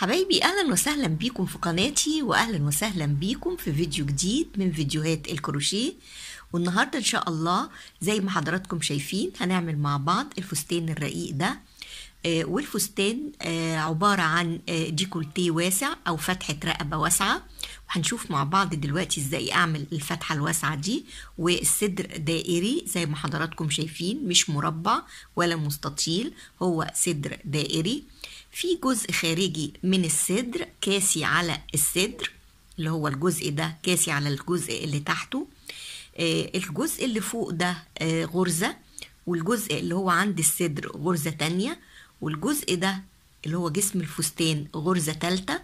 حبايبي اهلا وسهلا بيكم في قناتي واهلا وسهلا بيكم في فيديو جديد من فيديوهات الكروشيه والنهارده ان شاء الله زي ما حضراتكم شايفين هنعمل مع بعض الفستان الرقيق ده آه، والفستان آه، عباره عن آه، ديكولتي واسع او فتحه رقبه واسعه وهنشوف مع بعض دلوقتي ازاي اعمل الفتحه الواسعه دي والصدر دائري زي ما حضراتكم شايفين مش مربع ولا مستطيل هو صدر دائري في جزء خارجي من الصدر كاسي على الصدر اللي هو الجزء ده كاسي على الجزء اللي تحته آه، الجزء اللي فوق ده آه، غرزة والجزء اللي هو عند الصدر غرزة تانية والجزء ده اللي هو جسم الفستان غرزة تالتة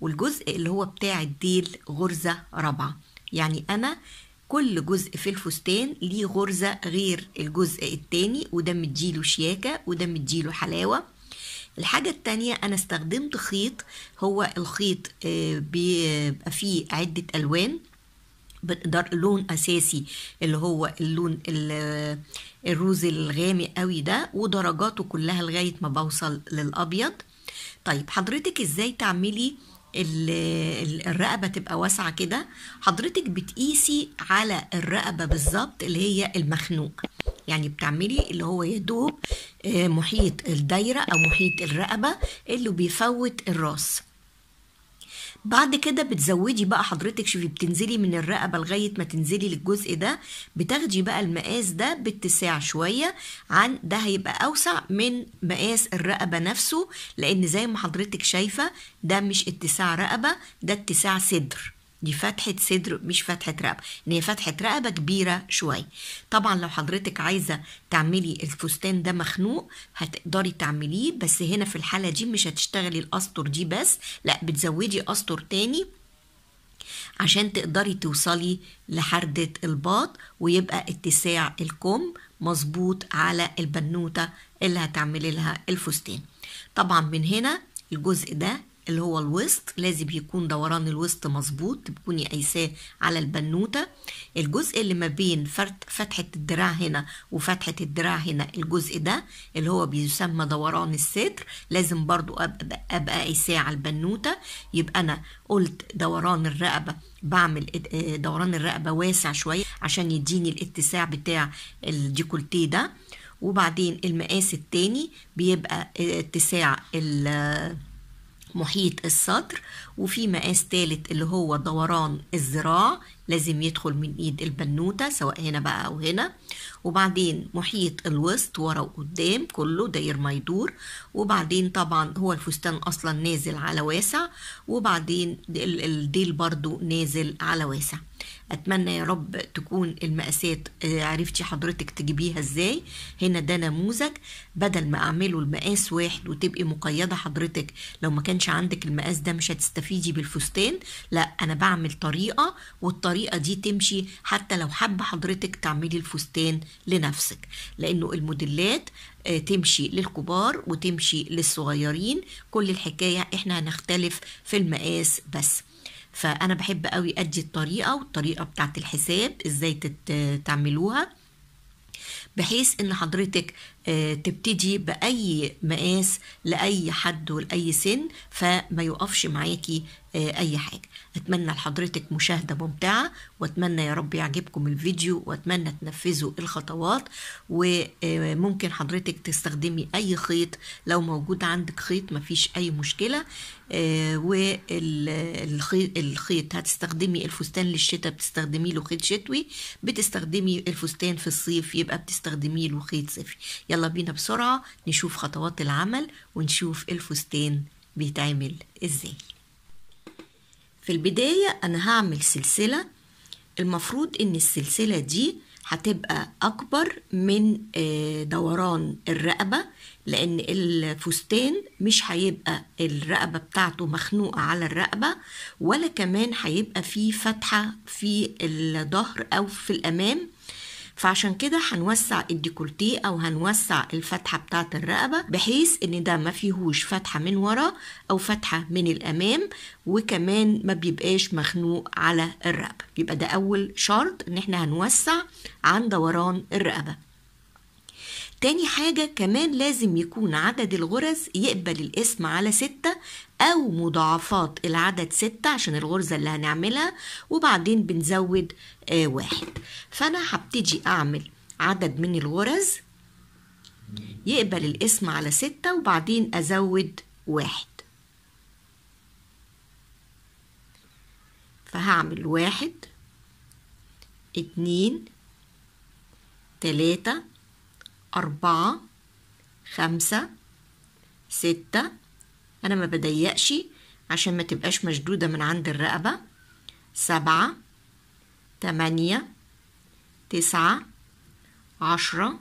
والجزء اللي هو بتاع الديل غرزة رابعة يعني أنا كل جزء في الفستان ليه غرزة غير الجزء التاني وده مديله شياكة وده مديله حلاوة الحاجة التانية أنا استخدمت خيط هو الخيط آه، بيبقى فيه عدة ألوان بتقدر لون اساسي اللي هو اللون الروز الغامق قوي ده ودرجاته كلها لغايه ما بوصل للابيض طيب حضرتك ازاي تعملي آه الرقبه تبقى واسعه كده حضرتك بتقيسي على الرقبه بالظبط اللي هي المخنوق يعني بتعملي اللي هو يدوب آه، محيط الدايره او محيط الرقبه اللي بيفوت الراس بعد كده بتزودي بقى حضرتك شوفي بتنزلي من الرقبه لغايه ما تنزلي للجزء ده بتاخدي بقى المقاس ده باتساع شويه عن ده هيبقى اوسع من مقاس الرقبه نفسه لان زي ما حضرتك شايفه ده مش اتساع رقبه ده اتساع صدر دي فتحة صدر مش فتحة رقبة ان هي فتحة رقبة كبيرة شوية طبعا لو حضرتك عايزة تعملي الفستان ده مخنوق هتقدري تعمليه بس هنا في الحالة دي مش هتشتغلي الأسطر دي بس لا بتزودي أسطر تاني عشان تقدري توصلي لحردة الباط ويبقى اتساع الكم مظبوط على البنوتة اللي هتعملي لها الفستان طبعا من هنا الجزء ده اللي هو الوسط لازم يكون دوران الوسط مظبوط تكوني قايساه على البنوته الجزء اللي ما بين فتحه الدراع هنا وفتحه الدراع هنا الجزء ده اللي هو بيسمى دوران الستر لازم برضو ابقى قايساه على البنوته يبقى انا قلت دوران الرقبه بعمل آه، دوران الرقبه واسع شويه عشان يديني الاتساع بتاع الديكولتيه ده وبعدين المقاس التاني بيبقى آه، اتساع ال محيط الصدر وفي مقاس تالت اللي هو دوران الذراع لازم يدخل من ايد البنوتة سواء هنا بقى او هنا وبعدين محيط الوسط ورا وقدام كله داير ما يدور وبعدين طبعا هو الفستان اصلا نازل على واسع وبعدين الديل برضو نازل على واسع اتمنى يا رب تكون المقاسات آه، عرفتي حضرتك تجيبيها ازاي هنا ده نموذج بدل ما اعمله المقاس واحد وتبقي مقيده حضرتك لو ما كانش عندك المقاس ده مش هتستفيدي بالفستان لا انا بعمل طريقه والطريقه دي تمشي حتى لو حابه حضرتك تعملي الفستان لنفسك لانه الموديلات آه، تمشي للكبار وتمشي للصغيرين كل الحكايه احنا هنختلف في المقاس بس فانا بحب قوي ادي الطريقه والطريقه بتاعه الحساب ازاي تعملوها بحيث ان حضرتك آه، تبتدي باي مقاس لاي حد ولاي سن فما يقفش معاكي آه، اي حاجه اتمنى لحضرتك مشاهده ممتعه واتمنى يا رب يعجبكم الفيديو واتمنى تنفذوا الخطوات وممكن حضرتك تستخدمي اي خيط لو موجود عندك خيط مفيش اي مشكله آه، والخيط هتستخدمي الفستان للشتاء بتستخدمي له خيط شتوي بتستخدمي الفستان في الصيف يبقى بتستخدمي له خيط صيفي يلا بينا بسرعه نشوف خطوات العمل ونشوف الفستان بيتعمل ازاي في البداية أنا هعمل سلسلة المفروض إن السلسلة دي هتبقى أكبر من آه، دوران الرقبة لأن الفستان مش هيبقى الرقبة بتاعته مخنوقة على الرقبة ولا كمان هيبقى فيه فتحة في الظهر أو في الأمام فعشان كده هنوسع الديكولتي او هنوسع الفتحه بتاعه الرقبه بحيث ان ده ما فيهوش فتحه من ورا او فتحه من الامام وكمان ما بيبقاش مخنوق على الرقبه يبقى ده اول شرط ان احنا هنوسع عن دوران الرقبه تاني حاجة كمان لازم يكون عدد الغرز يقبل القسم على ستة أو مضاعفات العدد ستة عشان الغرزة اللي هنعملها وبعدين بنزود آه واحد فأنا هبتدي أعمل عدد من الغرز يقبل القسم على ستة وبعدين أزود واحد فهعمل واحد اتنين تلاتة أربعة خمسة ستة أنا ما بضيقش عشان ما تبقاش مشدودة من عند الرقبة سبعة تمانية تسعة عشرة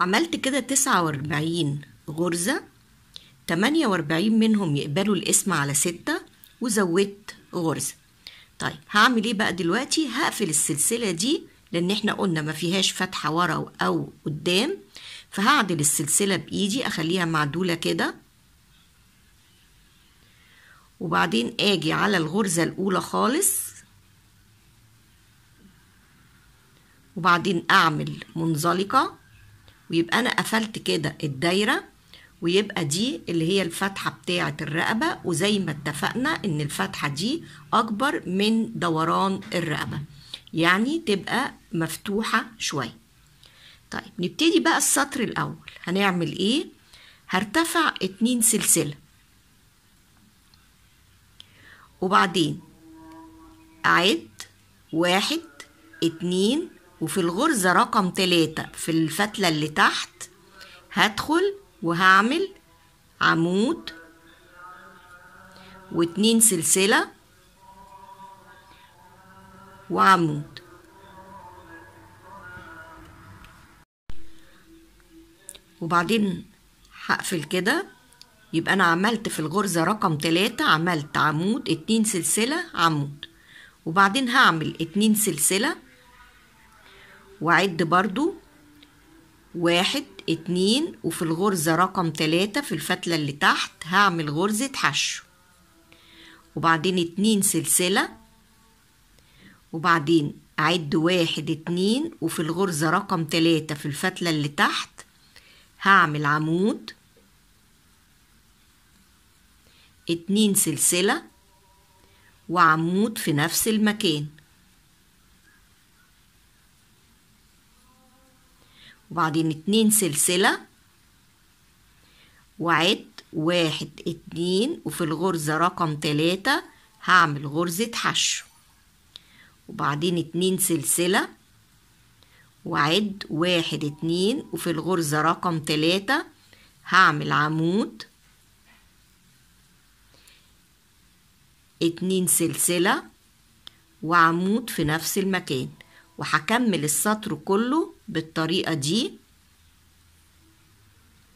عملت كده تسعة وأربعين غرزة تمانية وأربعين منهم يقبلوا الاسم على ستة وزودت غرزة طيب هعمل ايه بقى دلوقتي هقفل السلسلة دي لان احنا قلنا ما فيهاش فتحة ورا او قدام فهعدل السلسلة بايدي اخليها معدولة كده وبعدين اجي على الغرزة الاولى خالص وبعدين اعمل منزلقة ويبقى انا قفلت كده الدايرة ويبقى دي اللي هي الفتحة بتاعة الرقبة وزي ما اتفقنا ان الفتحة دي اكبر من دوران الرقبة يعني تبقى مفتوحة شوية طيب نبتدي بقى السطر الأول هنعمل إيه؟ هرتفع اتنين سلسلة وبعدين أعد واحد اتنين وفي الغرزة رقم تلاتة في الفتلة اللي تحت هدخل وهعمل عمود واتنين سلسلة وعمود وبعدين هقفل كده يبقى انا عملت في الغرزة رقم تلاتة عملت عمود اتنين سلسلة عمود وبعدين هعمل اتنين سلسلة وعد برضو واحد اتنين وفي الغرزة رقم تلاتة في الفتلة اللي تحت هعمل غرزة حشو وبعدين اتنين سلسلة وبعدين أعد واحد اتنين وفي الغرزة رقم تلاتة في الفتلة اللي تحت هعمل عمود اتنين سلسلة وعمود في نفس المكان وبعدين اتنين سلسلة وعد واحد اتنين وفي الغرزة رقم تلاتة هعمل غرزة حشو وبعدين اتنين سلسلة وعد واحد اتنين وفي الغرزة رقم تلاتة هعمل عمود اتنين سلسلة وعمود في نفس المكان وهكمل السطر كله بالطريقة دي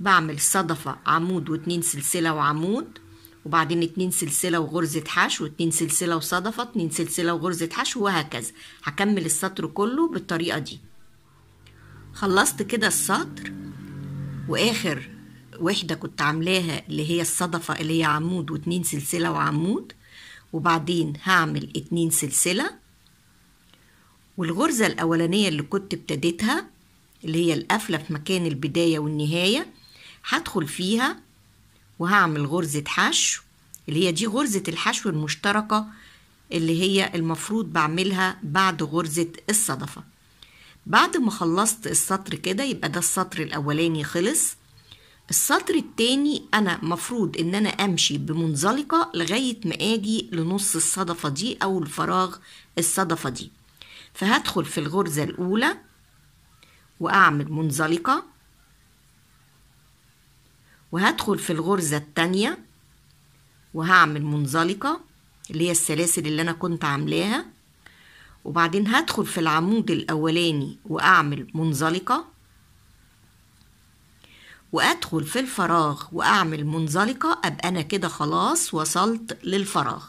بعمل صدفة عمود واتنين سلسلة وعمود وبعدين اتنين سلسلة وغرزة حشو اتنين سلسلة وصدفة اتنين سلسلة وغرزة حشو وهكذا هكمل السطر كله بالطريقة دي خلصت كده السطر واخر وحدة كنت عاملاها اللي هي الصدفة اللي هي عمود واتنين سلسلة وعمود وبعدين هعمل اتنين سلسلة والغرزة الأولانية اللي كنت ابتديتها اللي هي القفلة في مكان البداية والنهاية هدخل فيها وهعمل غرزة حشو اللي هي دي غرزة الحشو المشتركة اللي هي المفروض بعملها بعد غرزة الصدفة بعد ما خلصت السطر كده يبقى ده السطر الأولاني خلص السطر التاني أنا مفروض إن أنا أمشي بمنزلقة لغاية ما أجي لنص الصدفة دي أو الفراغ الصدفة دي فهدخل في الغرزة الأولى وأعمل منزلقة وهدخل في الغرزة التانية وهعمل منزلقة اللي هي السلاسل اللي أنا كنت عاملاها وبعدين هدخل في العمود الأولاني وأعمل منزلقة وأدخل في الفراغ وأعمل منزلقة أبقى أنا كده خلاص وصلت للفراغ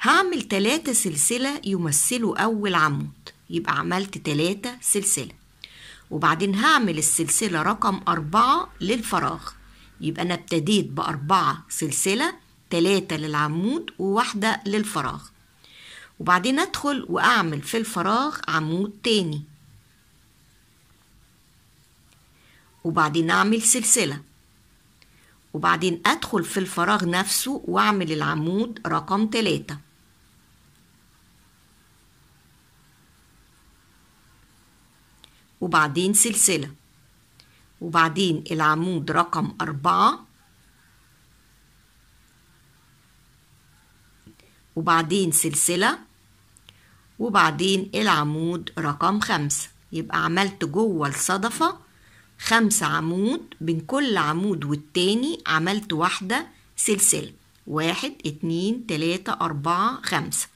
هعمل تلاتة سلسلة يمثلوا أول عمود يبقى عملت تلاتة سلسلة وبعدين هعمل السلسلة رقم أربعة للفراغ يبقى أنا ابتديت بأربعة سلسلة تلاتة للعمود وواحدة للفراغ وبعدين أدخل وأعمل في الفراغ عمود تاني وبعدين أعمل سلسلة وبعدين أدخل في الفراغ نفسه وأعمل العمود رقم تلاتة وبعدين سلسلة وبعدين العمود رقم أربعة وبعدين سلسلة وبعدين العمود رقم خمسة يبقى عملت جوه الصدفة خمسة عمود بين كل عمود والتاني عملت واحدة سلسلة واحد اتنين تلاتة أربعة خمسة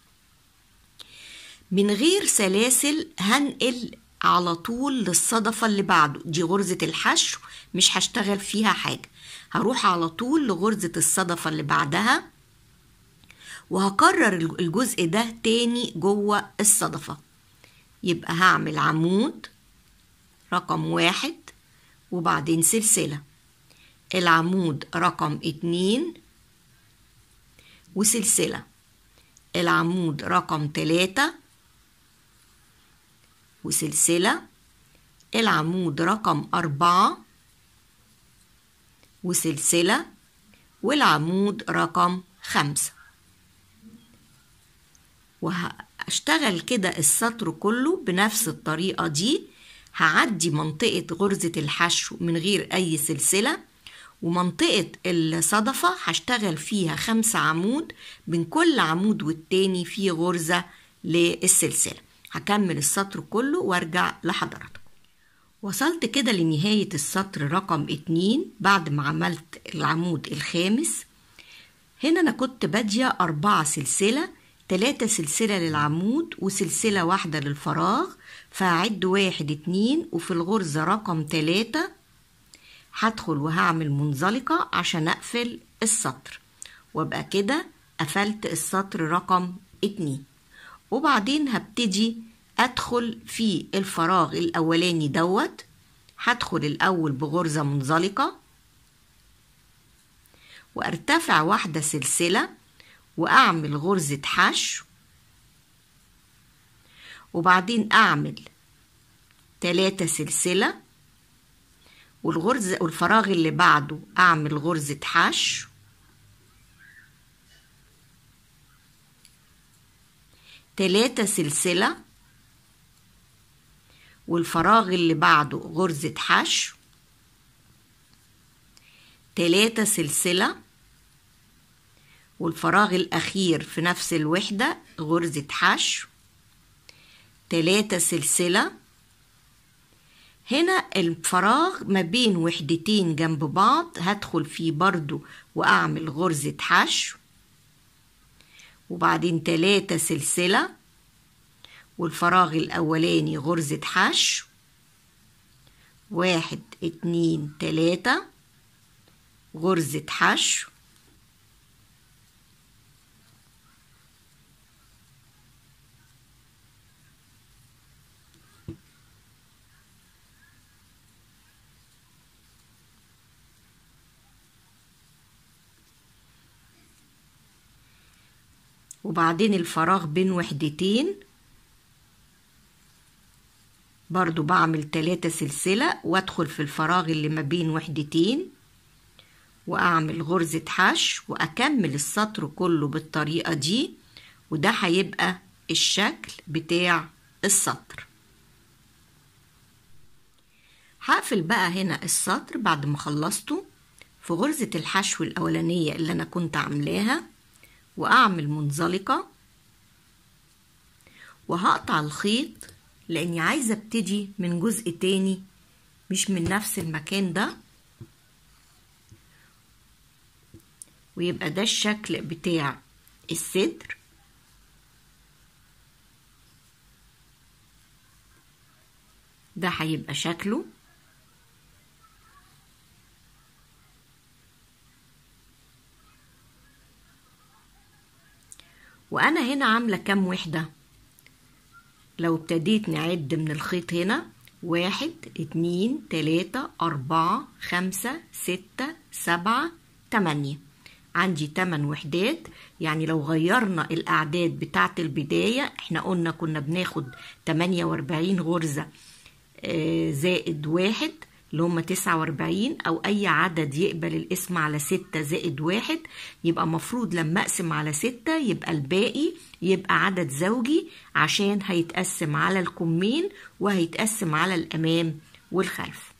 من غير سلاسل هنقل على طول للصدفة اللي بعده دي غرزة الحشو مش هشتغل فيها حاجة هروح على طول لغرزة الصدفة اللي بعدها وهكرر الجزء ده تاني جوه الصدفة يبقى هعمل عمود رقم واحد وبعدين سلسلة العمود رقم اتنين وسلسلة العمود رقم تلاتة وسلسلة العمود رقم أربعة وسلسلة والعمود رقم خمسة وهشتغل كده السطر كله بنفس الطريقة دي هعدي منطقة غرزة الحشو من غير أي سلسلة ومنطقة الصدفة هشتغل فيها خمسة عمود من كل عمود والتاني فيه غرزة للسلسلة هكمل السطر كله وارجع لحضراتكم وصلت كده لنهاية السطر رقم اتنين بعد ما عملت العمود الخامس هنا أنا كنت بادية أربعة سلسلة تلاتة سلسلة للعمود وسلسلة واحدة للفراغ فهعد واحد اتنين وفي الغرزة رقم تلاتة هدخل وهعمل منزلقة عشان أقفل السطر وابقى كده قفلت السطر رقم اتنين وبعدين هبتدي أدخل في الفراغ الأولاني دوت هدخل الأول بغرزة منزلقة وأرتفع واحدة سلسلة وأعمل غرزة حشو وبعدين أعمل تلاتة سلسلة والغرزة والفراغ اللي بعده أعمل غرزة حشو تلاتة سلسلة والفراغ اللي بعده غرزة حشو تلاتة سلسلة والفراغ الأخير في نفس الوحدة غرزة حشو تلاتة سلسلة هنا الفراغ ما بين وحدتين جنب بعض هدخل فيه برضو وأعمل غرزة حشو وبعدين تلاتة سلسلة والفراغ الأولاني غرزة حشو واحد اتنين تلاتة غرزة حشو وبعدين الفراغ بين وحدتين برضو بعمل تلاتة سلسلة وادخل في الفراغ اللي ما بين وحدتين واعمل غرزة حشو واكمل السطر كله بالطريقة دي وده هيبقى الشكل بتاع السطر هقفل بقى هنا السطر بعد ما خلصته في غرزة الحشو الأولانية اللي أنا كنت عاملاها وأعمل منزلقة وهقطع الخيط لأني عايزة ابتدي من جزء تاني مش من نفس المكان ده ويبقى ده الشكل بتاع الصدر ده هيبقى شكله وأنا هنا عاملة كام وحدة لو ابتديت نعد من الخيط هنا واحد اتنين تلاتة أربعة خمسة ستة سبعة تمانية عندي تمن وحدات يعني لو غيرنا الأعداد بتاعة البداية احنا قلنا كنا بناخد تمانية وأربعين غرزة آه، زائد واحد اللي هم 49 أو أي عدد يقبل القسم على 6 زائد واحد يبقى مفروض لما أقسم على 6 يبقى الباقي يبقى عدد زوجي عشان هيتقسم على الكمين وهيتقسم على الأمام والخلف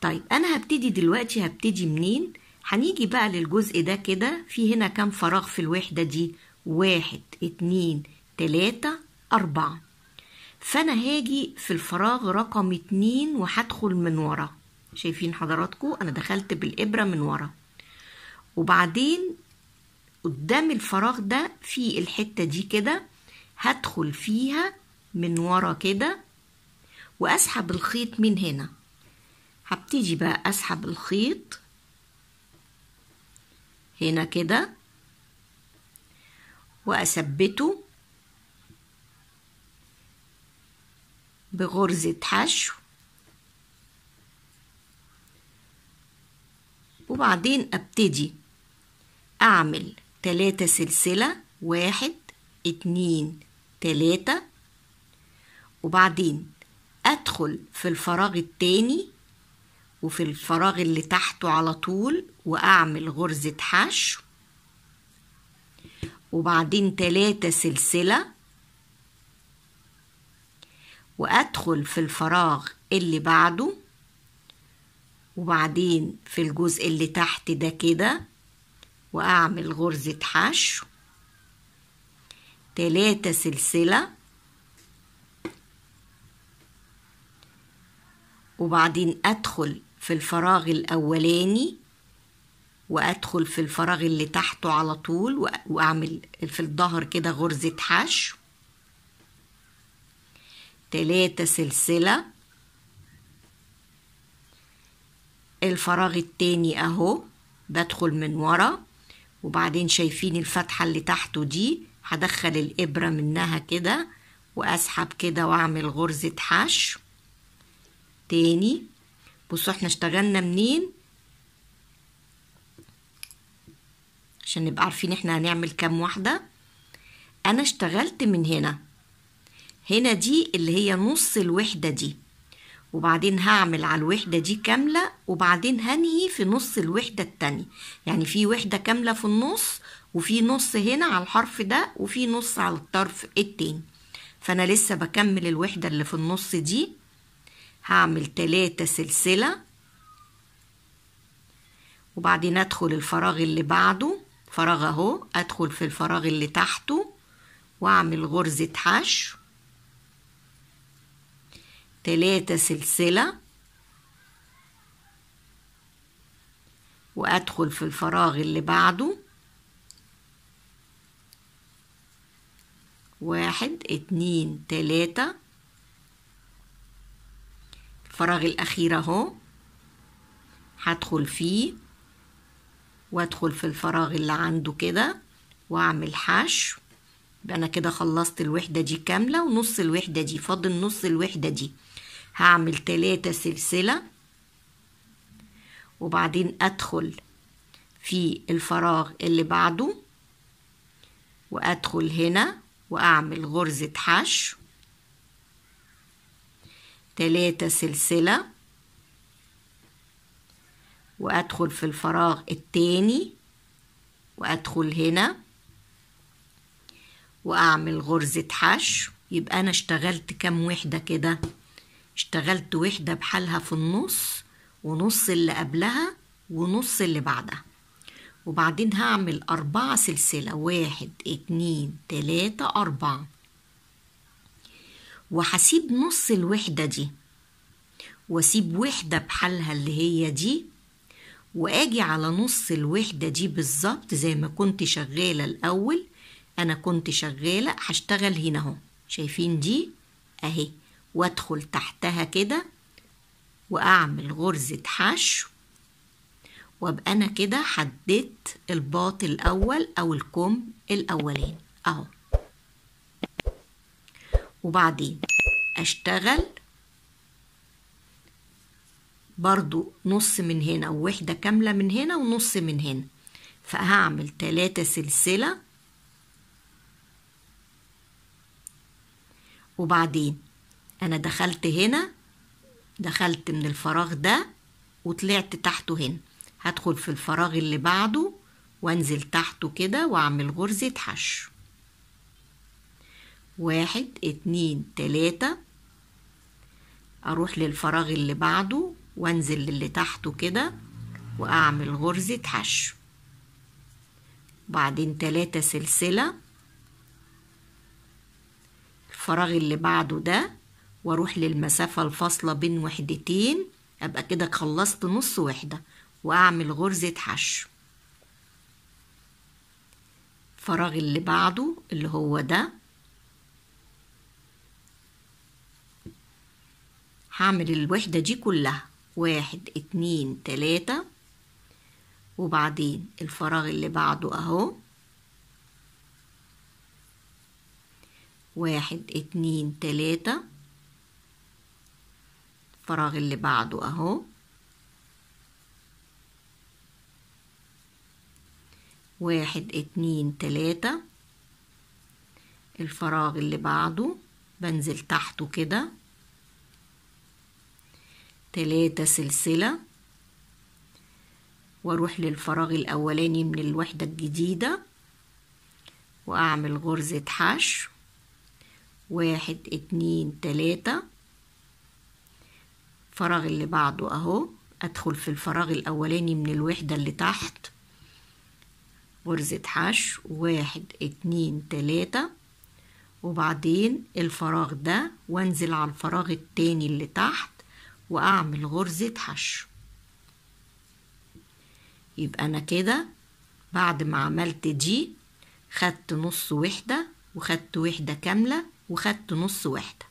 طيب أنا هبتدي دلوقتي هبتدي منين؟ هنيجي بقى للجزء ده كده في هنا كام فراغ في الوحدة دي؟ واحد اتنين تلاتة أربعة فانا هاجي في الفراغ رقم اتنين وهدخل من ورا شايفين حضراتكم انا دخلت بالابره من ورا وبعدين قدام الفراغ ده في الحته دي كده هدخل فيها من ورا كده واسحب الخيط من هنا هبتدي بقى اسحب الخيط هنا كده واثبته بغرزة حشو وبعدين أبتدي أعمل تلاتة سلسلة واحد اتنين تلاتة وبعدين أدخل في الفراغ التاني وفي الفراغ اللي تحته على طول وأعمل غرزة حشو وبعدين تلاتة سلسلة وأدخل في الفراغ اللي بعده وبعدين في الجزء اللي تحت ده كده وأعمل غرزة حشو تلاتة سلسلة وبعدين أدخل في الفراغ الأولاني وأدخل في الفراغ اللي تحته على طول وأعمل في الظهر كده غرزة حشو تلاتة سلسلة الفراغ التاني اهو بدخل من ورا وبعدين شايفين الفتحة اللي تحته دي هدخل الإبرة منها كده وأسحب كده وأعمل غرزة حشو تاني بصوا احنا اشتغلنا منين عشان نبقى عارفين احنا هنعمل كام واحدة أنا اشتغلت من هنا هنا دي اللي هي نص الوحدة دي وبعدين هعمل على الوحدة دي كاملة وبعدين هنهي في نص الوحدة التانية يعني في وحدة كاملة في النص وفي نص هنا على الحرف ده وفي نص على الطرف التاني فأنا لسه بكمل الوحدة اللي في النص دي هعمل تلاتة سلسلة وبعدين أدخل الفراغ اللي بعده فراغ أهو أدخل في الفراغ اللي تحته وأعمل غرزة حشو تلاتة سلسلة وأدخل في الفراغ اللي بعده واحد اتنين تلاتة الفراغ الأخير أهو هدخل فيه وأدخل في الفراغ اللي عنده كده وأعمل حشو يبقى انا كده خلصت الوحدة دي كاملة ونص الوحدة دي فاضل نص الوحدة دي هعمل تلاتة سلسلة وبعدين ادخل في الفراغ اللي بعده وادخل هنا واعمل غرزة حشو تلاتة سلسلة وادخل في الفراغ التاني وادخل هنا واعمل غرزة حشو يبقى انا اشتغلت كام وحدة كده اشتغلت وحدة بحالها في النص ونص اللي قبلها ونص اللي بعدها وبعدين هعمل أربعة سلسلة واحد اتنين تلاتة أربعة وهسيب نص الوحدة دي واسيب وحدة بحالها اللي هي دي واجي على نص الوحدة دي بالظبط زي ما كنت شغالة الأول أنا كنت شغالة هشتغل هنا أهو شايفين دي أهي وأدخل تحتها كده وأعمل غرزة حشو وأبقى أنا كده حددت الباط الأول أو الكم الأولين أهو وبعدين أشتغل برضو نص من هنا ووحدة كاملة من هنا ونص من هنا فهعمل تلاتة سلسلة وبعدين أنا دخلت هنا دخلت من الفراغ ده وطلعت تحته هنا هدخل في الفراغ اللي بعده وانزل تحته كده واعمل غرزة حشو واحد اتنين تلاتة اروح للفراغ اللي بعده وانزل للي تحته كده واعمل غرزة حشو بعدين تلاتة سلسلة الفراغ اللي بعده ده واروح للمسافة الفاصلة بين وحدتين ابقى كده خلصت نص وحدة واعمل غرزة حشو الفراغ اللي بعده اللي هو ده هعمل الوحدة دي كلها واحد اتنين تلاتة وبعدين الفراغ اللي بعده اهو واحد اتنين تلاتة الفراغ اللي بعده اهو واحد اتنين تلاتة الفراغ اللي بعده بنزل تحته كده تلاتة سلسلة واروح للفراغ الاولاني من الوحدة الجديدة واعمل غرزة حشو واحد اتنين تلاتة فراغ اللي بعده اهو ادخل في الفراغ الاولاني من الوحدة اللي تحت غرزة حشو واحد اتنين تلاتة وبعدين الفراغ ده وانزل على الفراغ التاني اللي تحت واعمل غرزة حشو يبقى انا كده بعد ما عملت دي خدت نص وحدة وخدت وحدة كاملة وخدت نص وحدة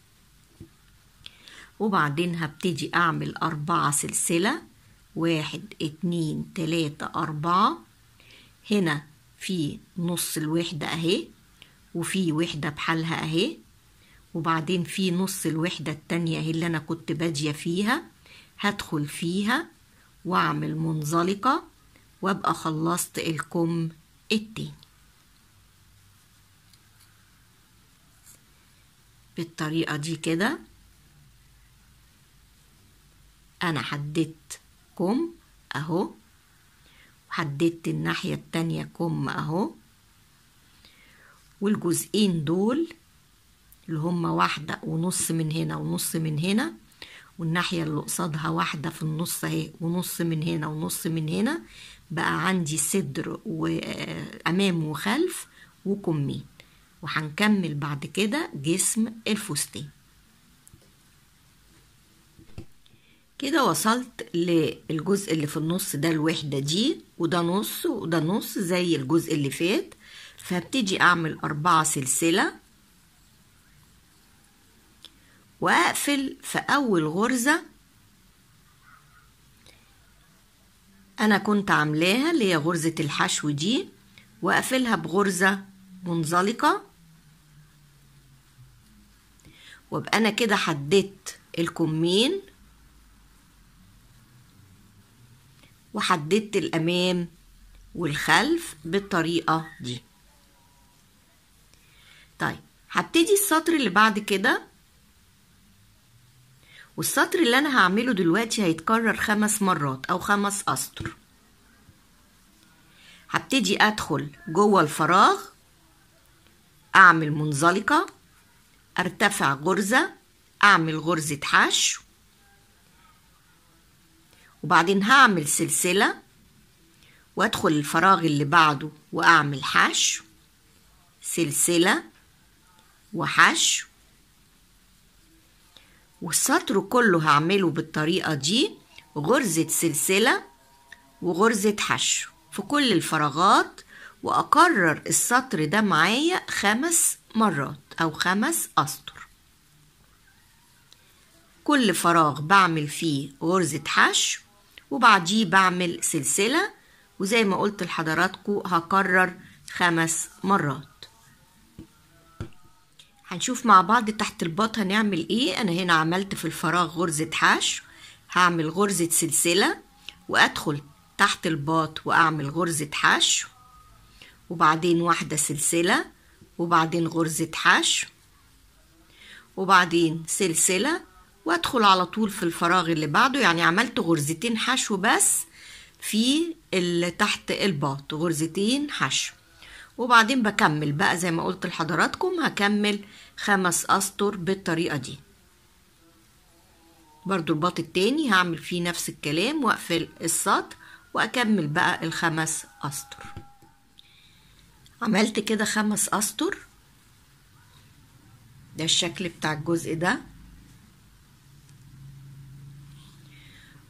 وبعدين هبتدي أعمل أربعة سلسلة واحد اتنين تلاتة أربعة هنا في نص الوحدة أهي وفي وحدة بحالها أهي وبعدين في نص الوحدة التانية أهي اللي أنا كنت بادية فيها هدخل فيها وأعمل منزلقة وأبقى خلصت الكم التاني بالطريقة دي كده أنا حددت كم أهو وحددت الناحية التانية كم أهو والجزئين دول اللي هما واحدة ونص من هنا ونص من هنا والناحية اللي قصادها واحدة في النص اهي ونص من هنا ونص من هنا بقى عندي صدر وأمام آه، وخلف وكمين وهنكمل بعد كده جسم الفستان كده وصلت للجزء اللي في النص ده الوحدة دي وده نص وده نص زي الجزء اللي فات فابتدي اعمل اربعة سلسلة واقفل في اول غرزة انا كنت عاملاها اللي هي غرزة الحشو دي واقفلها بغرزة منزلقة وابقى انا كده حددت الكمين وحددت الامام والخلف بالطريقه دي طيب هبتدي السطر اللي بعد كده والسطر اللي انا هعمله دلوقتي هيتكرر خمس مرات او خمس اسطر هبتدي ادخل جوه الفراغ اعمل منزلقه أرتفع غرزة أعمل غرزة حشو وبعدين هعمل سلسلة وأدخل الفراغ اللي بعده وأعمل حشو سلسلة وحشو والسطر كله هعمله بالطريقة دي غرزة سلسلة وغرزة حشو في كل الفراغات وأكرر السطر ده معايا خمس مرات أو خمس أسطر كل فراغ بعمل فيه غرزة حشو وبعديه بعمل سلسلة وزي ما قلت لحضراتكم هكرر خمس مرات هنشوف مع بعض تحت الباط هنعمل ايه انا هنا عملت في الفراغ غرزة حشو هعمل غرزة سلسلة وادخل تحت الباط واعمل غرزة حشو وبعدين واحدة سلسلة وبعدين غرزة حشو وبعدين سلسلة وادخل على طول في الفراغ اللي بعده يعني عملت غرزتين حشو بس في اللي تحت الباط غرزتين حشو وبعدين بكمل بقى زي ما قلت لحضراتكم هكمل خمس اسطر بالطريقة دي برضو الباط التاني هعمل فيه نفس الكلام واقفل السطر واكمل بقى الخمس اسطر عملت كده خمس اسطر ده الشكل بتاع الجزء ده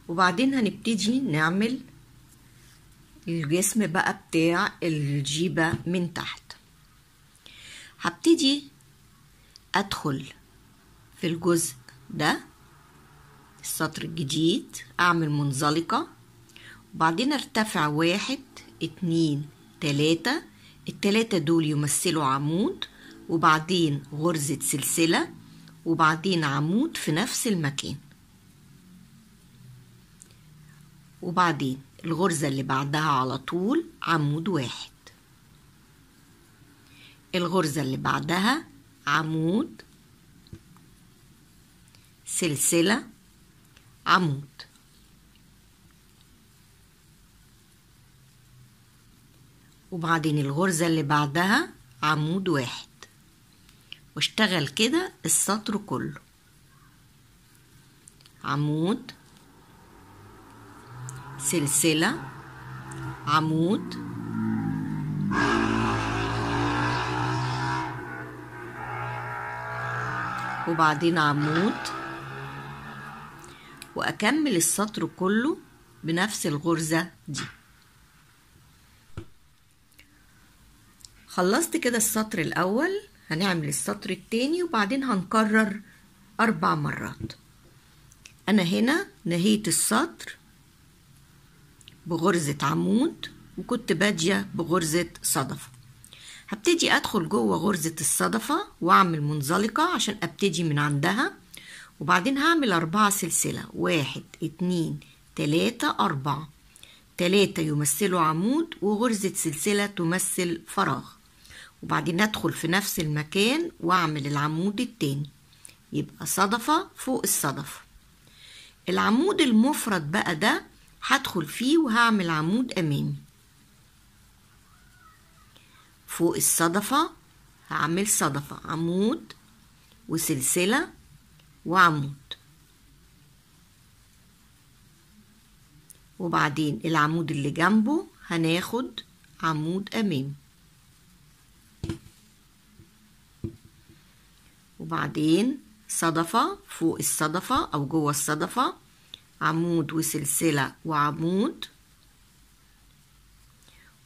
وبعدين هنبتدي نعمل الجسم بقى بتاع الجيبة من تحت هبتدي ادخل في الجزء ده السطر الجديد اعمل منزلقة وبعدين ارتفع واحد اتنين تلاتة التلاتة دول يمثلوا عمود وبعدين غرزة سلسلة وبعدين عمود في نفس المكان وبعدين الغرزة اللي بعدها على طول عمود واحد الغرزة اللي بعدها عمود سلسلة عمود وبعدين الغرزة اللي بعدها عمود واحد واشتغل كده السطر كله عمود سلسلة عمود وبعدين عمود وأكمل السطر كله بنفس الغرزة دي خلصت كده السطر الأول هنعمل السطر التاني وبعدين هنكرر أربع مرات أنا هنا نهيت السطر بغرزة عمود وكنت بادية بغرزة صدفة هبتدي أدخل جوه غرزة الصدفة وأعمل منزلقة عشان أبتدي من عندها وبعدين هعمل أربعة سلسلة واحد اتنين تلاتة أربعة تلاتة يمثلوا عمود وغرزة سلسلة تمثل فراغ وبعدين ادخل في نفس المكان واعمل العمود التاني يبقى صدفة فوق الصدفة العمود المفرد بقى ده هدخل فيه وهعمل عمود امامي فوق الصدفة هعمل صدفة عمود وسلسلة وعمود وبعدين العمود اللي جنبه هناخد عمود امامي وبعدين صدفة فوق الصدفة أو جوه الصدفة عمود وسلسلة وعمود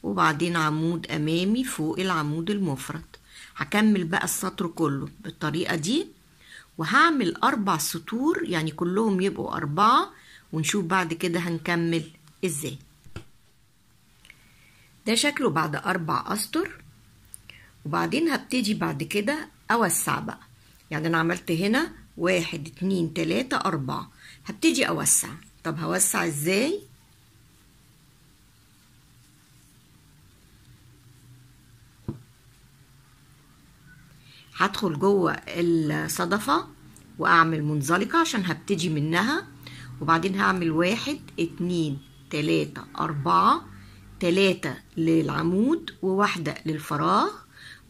وبعدين عمود أمامي فوق العمود المفرد هكمل بقى السطر كله بالطريقة دي وهعمل أربع سطور يعني كلهم يبقوا أربعة ونشوف بعد كده هنكمل إزاي ده شكله بعد أربع أسطر وبعدين هبتدي بعد كده أوسع بقى يعني أنا عملت هنا واحد اتنين تلاتة أربعة هبتدي أوسع طب هوسع إزاي؟ هدخل جوه الصدفة وأعمل منزلقة عشان هبتدي منها وبعدين هعمل واحد اتنين تلاتة أربعة تلاتة للعمود وواحدة للفراغ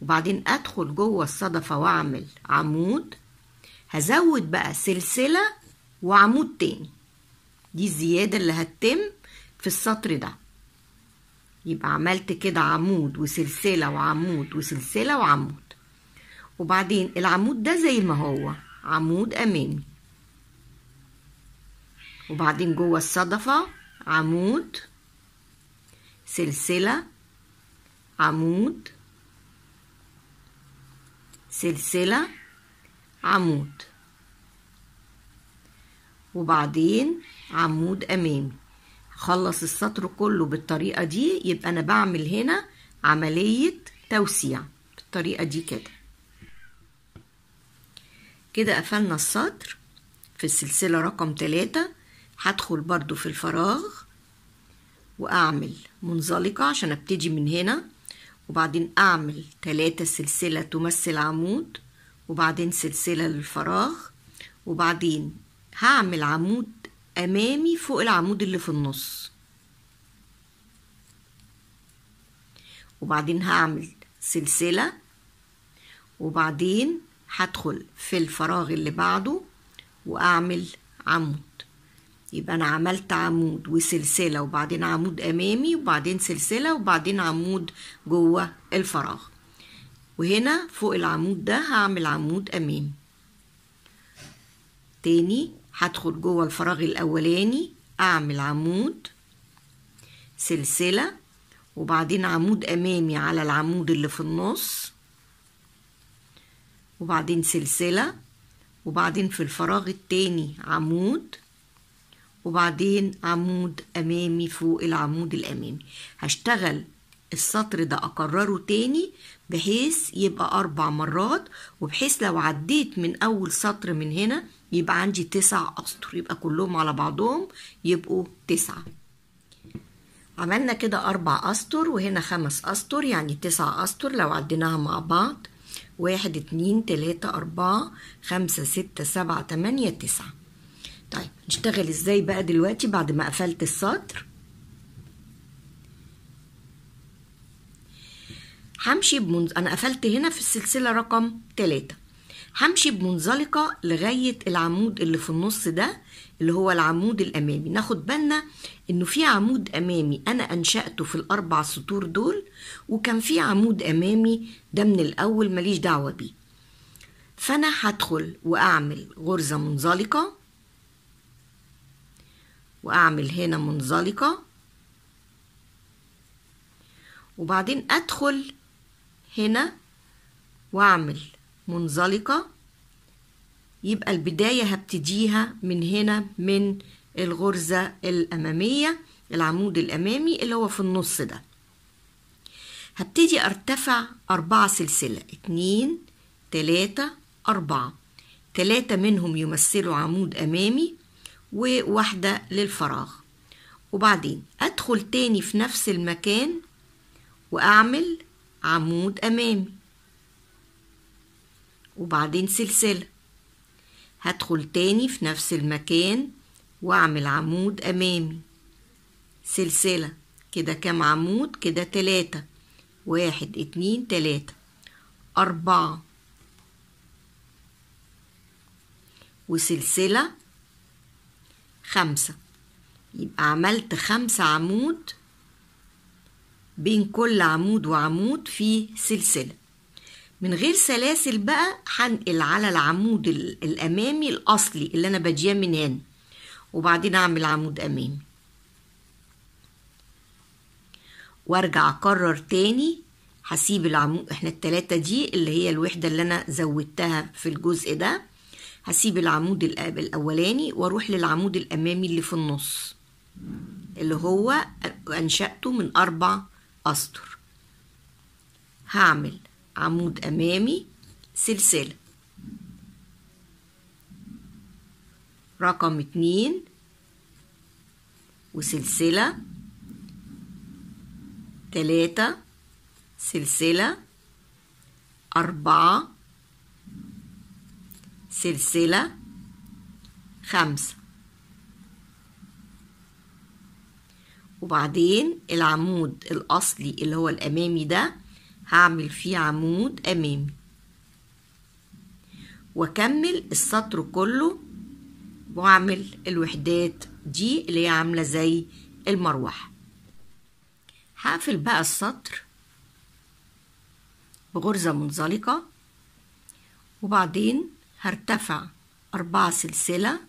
وبعدين أدخل جوه الصدفة وأعمل عمود هزود بقى سلسلة وعمود تاني دي الزيادة اللي هتتم في السطر ده يبقى عملت كده عمود وسلسلة وعمود وسلسلة وعمود وبعدين العمود ده زي ما هو عمود أمامي وبعدين جوه الصدفة عمود سلسلة عمود سلسلة عمود وبعدين عمود أمامي خلص السطر كله بالطريقة دي يبقى أنا بعمل هنا عملية توسيع بالطريقة دي كده كده قفلنا السطر في السلسلة رقم تلاتة هدخل برضو في الفراغ وأعمل منزلقة عشان أبتدي من هنا وبعدين أعمل تلاتة سلسلة تمثل عمود وبعدين سلسلة للفراغ وبعدين هعمل عمود أمامي فوق العمود اللي في النص وبعدين هعمل سلسلة وبعدين هدخل في الفراغ اللي بعده وأعمل عمود يبقى أنا عملت عمود وسلسلة وبعدين عمود أمامي وبعدين سلسلة وبعدين عمود جوه الفراغ وهنا فوق العمود ده هعمل عمود أمامي تاني هدخل جوه الفراغ الأولاني أعمل عمود سلسلة وبعدين عمود أمامي على العمود اللي في النص وبعدين سلسلة وبعدين في الفراغ التاني عمود وبعدين عمود امامي فوق العمود الامامي هشتغل السطر ده اكرره تاني بحيث يبقى اربع مرات وبحيث لو عديت من اول سطر من هنا يبقى عندي تسع اسطر يبقى كلهم على بعضهم يبقوا تسعه عملنا كده أربع أسطر وهنا خمس أسطر يعني تسع أسطر لو عديناها مع بعض واحد اتنين تلاتة أربعة خمسة ستة سبعة تمانية تسعة طيب نشتغل ازاي بقى دلوقتي بعد ما قفلت السطر همشي بمنز... انا قفلت هنا في السلسله رقم 3 همشي بمنزلقه لغايه العمود اللي في النص ده اللي هو العمود الامامي ناخد بالنا انه في عمود امامي انا انشاته في الاربع سطور دول وكان في عمود امامي ده من الاول ماليش دعوه بيه فانا هدخل واعمل غرزه منزلقه واعمل هنا منزلقة وبعدين ادخل هنا واعمل منزلقة يبقى البداية هبتديها من هنا من الغرزة الأمامية العمود الأمامي اللي هو في النص ده هبتدي ارتفع أربعة سلسلة اتنين تلاتة أربعة تلاتة منهم يمثلوا عمود أمامي وواحدة للفراغ وبعدين أدخل تاني في نفس المكان وأعمل عمود أمامي وبعدين سلسلة هدخل تاني في نفس المكان وأعمل عمود أمامي سلسلة كده كام عمود كده تلاتة واحد اتنين تلاتة أربعة وسلسلة خمسة يبقى عملت خمسة عمود بين كل عمود وعمود في سلسلة من غير سلاسل بقى هنقل على العمود الأمامي الأصلي اللي أنا بديه من هنا وبعدين أعمل عمود أمامي وارجع اكرر تاني هسيب العمود احنا التلاتة دي اللي هي الوحدة اللي انا زودتها في الجزء ده هسيب العمود الاولاني واروح للعمود الامامي اللي في النص اللي هو انشأته من اربع اسطر هعمل عمود امامي سلسلة رقم اتنين وسلسلة تلاتة سلسلة أربعة سلسلة خمسة وبعدين العمود الأصلي اللي هو الأمامي ده هعمل فيه عمود أمامي وأكمل السطر كله وأعمل الوحدات دي اللي هي عاملة زي المروحة هقفل بقى السطر بغرزة منزلقة وبعدين هرتفع أربعة سلسلة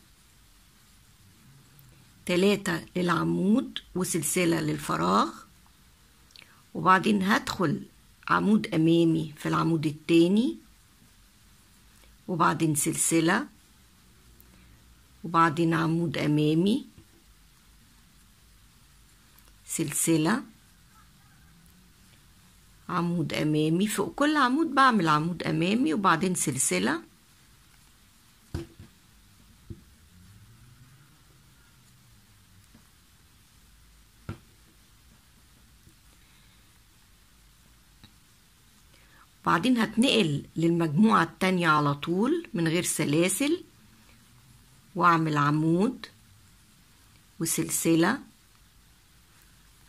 تلاتة للعمود وسلسلة للفراغ وبعدين هدخل عمود أمامي في العمود التاني وبعدين سلسلة وبعدين عمود أمامي سلسلة عمود أمامي فوق كل عمود بعمل عمود أمامي وبعدين سلسلة وبعدين هتنقل للمجموعة التانية على طول من غير سلاسل واعمل عمود وسلسلة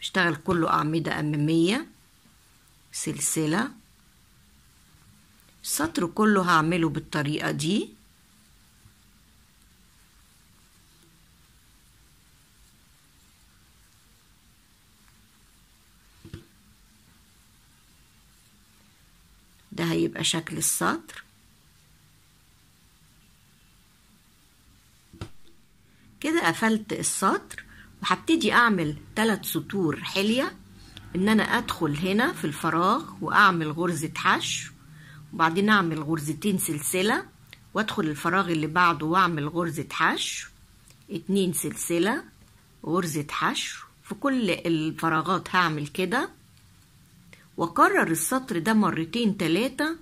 اشتغل كله أعمدة أمامية سلسلة السطر كله هعمله بالطريقة دي ده هيبقى شكل السطر كده قفلت السطر وهبتدي اعمل ثلاث سطور حليه ان انا ادخل هنا في الفراغ واعمل غرزه حشو وبعدين اعمل غرزتين سلسله وادخل الفراغ اللي بعده واعمل غرزه حشو اتنين سلسله غرزه حشو في كل الفراغات هعمل كده وكرر السطر ده مرتين تلاتة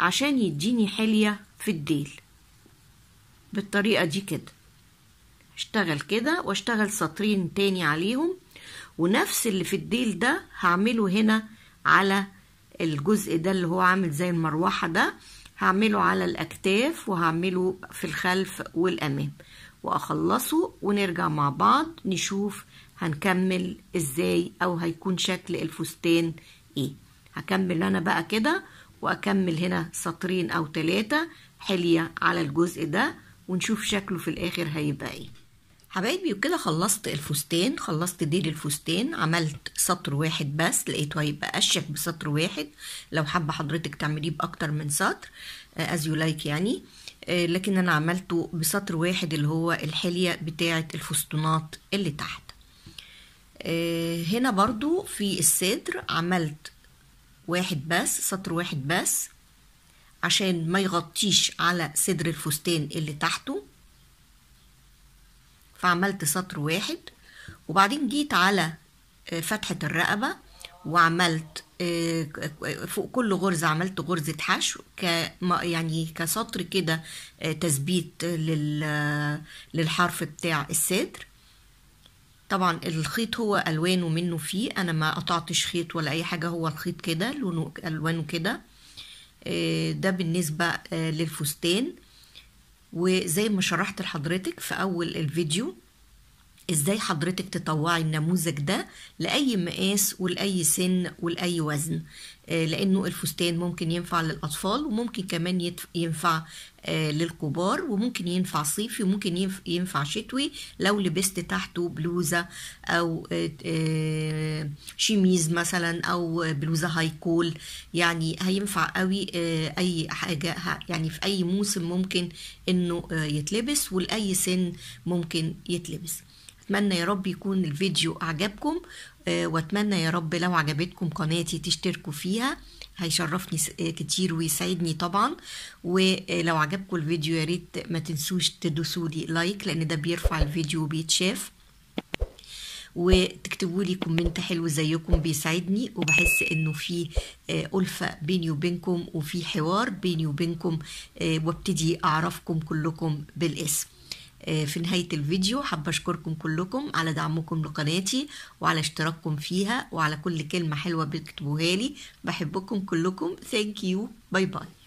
عشان يديني حلية في الديل بالطريقة دي كده اشتغل كده واشتغل سطرين تاني عليهم ونفس اللي في الديل ده هعمله هنا على الجزء ده اللي هو عامل زي المروحة ده هعمله على الأكتاف وهعمله في الخلف والأمام وأخلصه ونرجع مع بعض نشوف هنكمل إزاي أو هيكون شكل الفستان ايه هكمل انا بقى كده واكمل هنا سطرين او ثلاثة حلية على الجزء ده ونشوف شكله في الاخر هيبقى ايه حبايبي وكده خلصت الفستان خلصت ديل الفستان عملت سطر واحد بس لقيته هيبقى اشيك بسطر واحد لو حابه حضرتك تعمليه باكتر من سطر از يو لايك يعني آه، لكن انا عملته بسطر واحد اللي هو الحليه بتاعه الفستونات اللي تحت آه، هنا برضو في الصدر عملت واحد بس سطر واحد بس عشان ما يغطيش على صدر الفستان اللي تحته فعملت سطر واحد وبعدين جيت على آه، فتحة الرقبة وعملت آه، فوق كل غرزة عملت غرزة حشو يعني كسطر كده تثبيت للحرف بتاع الصدر طبعا الخيط هو الوانه منه فيه انا ما قطعتش خيط ولا اي حاجه هو الخيط كده لونه الوانه كده آه، ده بالنسبه آه، للفستان وزي ما شرحت لحضرتك في اول الفيديو ازاي حضرتك تطوعي النموذج ده لاي مقاس ولاي سن ولاي وزن آه، لانه الفستان ممكن ينفع للاطفال وممكن كمان ينفع آه، للكبار وممكن ينفع صيفي وممكن ينفع شتوي لو لبست تحته بلوزه او آه، شيميز مثلا او بلوزه هاي كول يعني هينفع قوي اي حاجه يعني في اي موسم ممكن انه يتلبس ولاي سن ممكن يتلبس اتمنى يا رب يكون الفيديو اعجبكم آه، واتمنى يا رب لو عجبتكم قناتي تشتركوا فيها هيشرفني آه، كتير ويسعدني طبعا ولو عجبكم الفيديو يا ريت ما تنسوش تدوسوا لي لايك لان ده بيرفع الفيديو وبيتشاف وتكتبوا لي كومنت حلو زيكم بيسعدني وبحس انه في آه، ألفة بيني وبينكم وفي حوار بيني وبينكم وابتدي أعرفكم كلكم بالاسم آه، في نهاية الفيديو حابة أشكركم كلكم على دعمكم لقناتي وعلى اشتراككم فيها وعلى كل كلمة حلوة بتكتبوها لي بحبكم كلكم Thank you باي باي